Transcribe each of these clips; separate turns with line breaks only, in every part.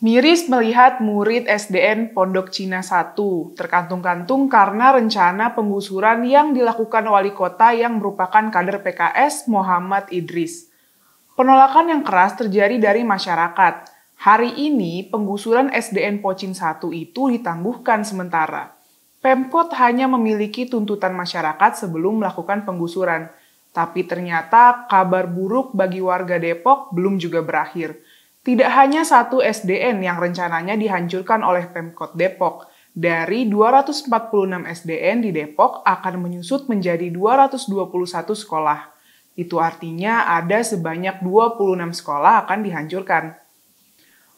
Miris melihat murid SDN Pondok Cina 1 terkantung-kantung karena rencana penggusuran yang dilakukan wali kota yang merupakan kader PKS Muhammad Idris. Penolakan yang keras terjadi dari masyarakat. Hari ini penggusuran SDN Pocin 1 itu ditangguhkan sementara. Pemkot hanya memiliki tuntutan masyarakat sebelum melakukan penggusuran. Tapi ternyata kabar buruk bagi warga Depok belum juga berakhir tidak hanya satu SDN yang rencananya dihancurkan oleh Pemkot Depok, dari 246 SDN di Depok akan menyusut menjadi 221 sekolah. Itu artinya ada sebanyak 26 sekolah akan dihancurkan.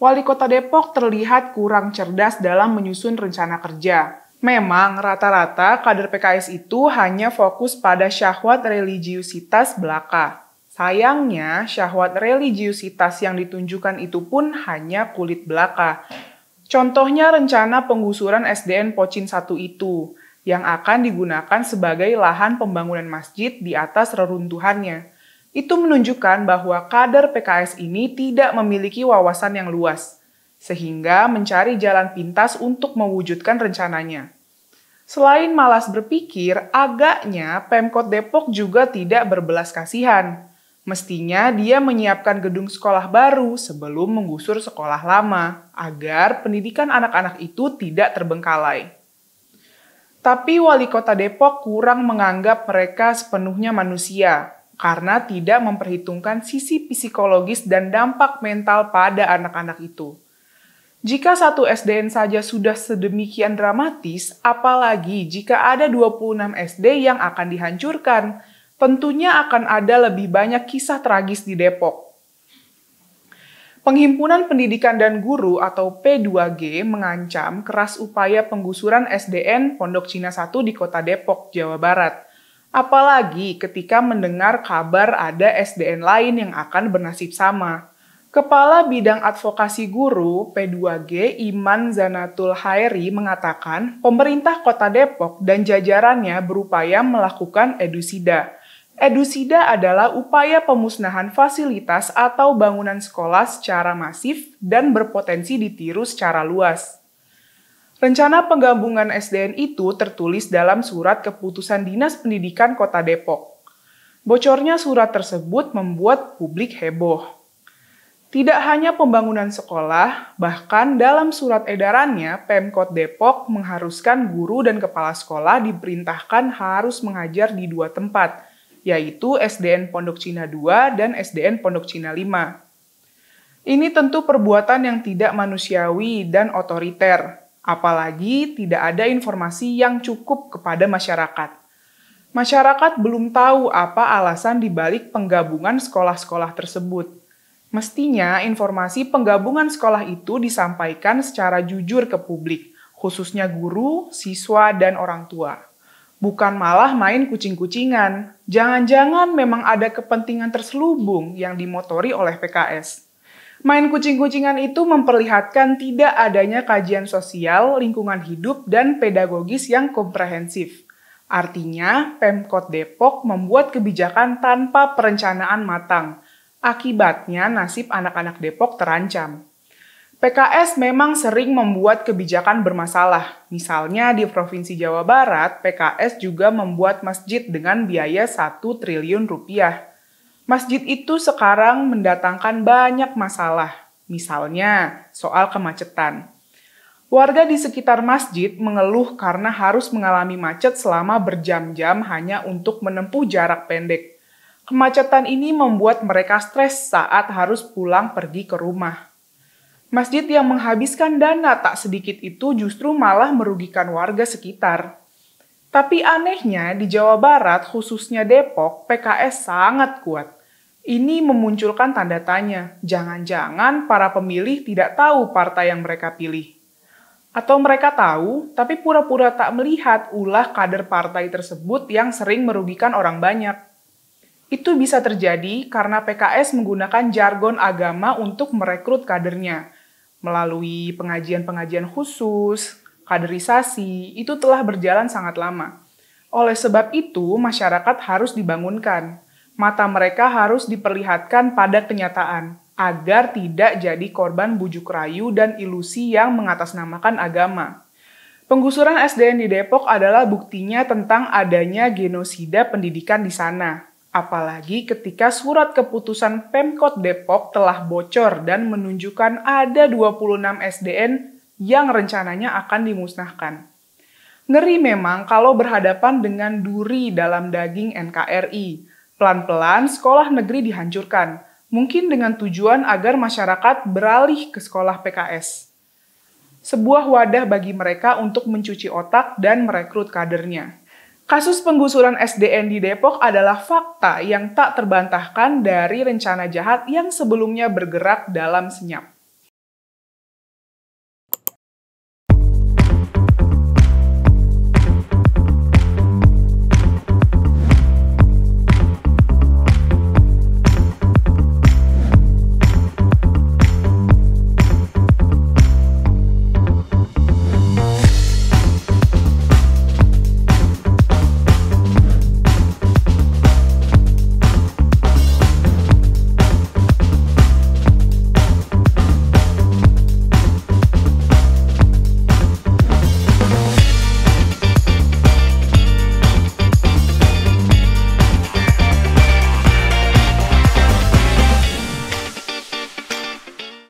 Wali Kota Depok terlihat kurang cerdas dalam menyusun rencana kerja. Memang rata-rata kader PKS itu hanya fokus pada syahwat religiusitas belaka. Sayangnya, syahwat religiusitas yang ditunjukkan itu pun hanya kulit belaka. Contohnya rencana penggusuran SDN Pocin 1 itu, yang akan digunakan sebagai lahan pembangunan masjid di atas reruntuhannya. Itu menunjukkan bahwa kader PKS ini tidak memiliki wawasan yang luas, sehingga mencari jalan pintas untuk mewujudkan rencananya. Selain malas berpikir, agaknya Pemkot Depok juga tidak berbelas kasihan Mestinya dia menyiapkan gedung sekolah baru sebelum menggusur sekolah lama, agar pendidikan anak-anak itu tidak terbengkalai. Tapi wali kota Depok kurang menganggap mereka sepenuhnya manusia, karena tidak memperhitungkan sisi psikologis dan dampak mental pada anak-anak itu. Jika satu SDN saja sudah sedemikian dramatis, apalagi jika ada 26 SD yang akan dihancurkan – tentunya akan ada lebih banyak kisah tragis di Depok. Penghimpunan Pendidikan dan Guru atau P2G mengancam keras upaya penggusuran SDN Pondok Cina 1 di Kota Depok, Jawa Barat. Apalagi ketika mendengar kabar ada SDN lain yang akan bernasib sama. Kepala Bidang Advokasi Guru P2G Iman Zanatul Hairi mengatakan, pemerintah Kota Depok dan jajarannya berupaya melakukan edusida Edusida adalah upaya pemusnahan fasilitas atau bangunan sekolah secara masif dan berpotensi ditiru secara luas. Rencana penggabungan SDN itu tertulis dalam surat keputusan Dinas Pendidikan Kota Depok. Bocornya surat tersebut membuat publik heboh. Tidak hanya pembangunan sekolah, bahkan dalam surat edarannya, Pemkot Depok mengharuskan guru dan kepala sekolah diperintahkan harus mengajar di dua tempat – yaitu SDN Pondok Cina 2 dan SDN Pondok Cina 5. Ini tentu perbuatan yang tidak manusiawi dan otoriter, apalagi tidak ada informasi yang cukup kepada masyarakat. Masyarakat belum tahu apa alasan dibalik penggabungan sekolah-sekolah tersebut. Mestinya informasi penggabungan sekolah itu disampaikan secara jujur ke publik, khususnya guru, siswa, dan orang tua bukan malah main kucing-kucingan. Jangan-jangan memang ada kepentingan terselubung yang dimotori oleh PKS. Main kucing-kucingan itu memperlihatkan tidak adanya kajian sosial, lingkungan hidup, dan pedagogis yang komprehensif. Artinya, Pemkot Depok membuat kebijakan tanpa perencanaan matang. Akibatnya nasib anak-anak Depok terancam. PKS memang sering membuat kebijakan bermasalah. Misalnya di Provinsi Jawa Barat, PKS juga membuat masjid dengan biaya 1 triliun rupiah. Masjid itu sekarang mendatangkan banyak masalah, misalnya soal kemacetan. Warga di sekitar masjid mengeluh karena harus mengalami macet selama berjam-jam hanya untuk menempuh jarak pendek. Kemacetan ini membuat mereka stres saat harus pulang pergi ke rumah. Masjid yang menghabiskan dana tak sedikit itu justru malah merugikan warga sekitar. Tapi anehnya di Jawa Barat, khususnya Depok, PKS sangat kuat. Ini memunculkan tanda tanya, jangan-jangan para pemilih tidak tahu partai yang mereka pilih. Atau mereka tahu, tapi pura-pura tak melihat ulah kader partai tersebut yang sering merugikan orang banyak. Itu bisa terjadi karena PKS menggunakan jargon agama untuk merekrut kadernya melalui pengajian-pengajian khusus, kaderisasi, itu telah berjalan sangat lama. Oleh sebab itu, masyarakat harus dibangunkan. Mata mereka harus diperlihatkan pada kenyataan, agar tidak jadi korban bujuk rayu dan ilusi yang mengatasnamakan agama. Penggusuran SDN di Depok adalah buktinya tentang adanya genosida pendidikan di sana. Apalagi ketika surat keputusan Pemkot Depok telah bocor dan menunjukkan ada 26 SDN yang rencananya akan dimusnahkan. Ngeri memang kalau berhadapan dengan duri dalam daging NKRI. Pelan-pelan sekolah negeri dihancurkan, mungkin dengan tujuan agar masyarakat beralih ke sekolah PKS. Sebuah wadah bagi mereka untuk mencuci otak dan merekrut kadernya. Kasus penggusuran SDN di Depok adalah fakta yang tak terbantahkan dari rencana jahat yang sebelumnya bergerak dalam senyap.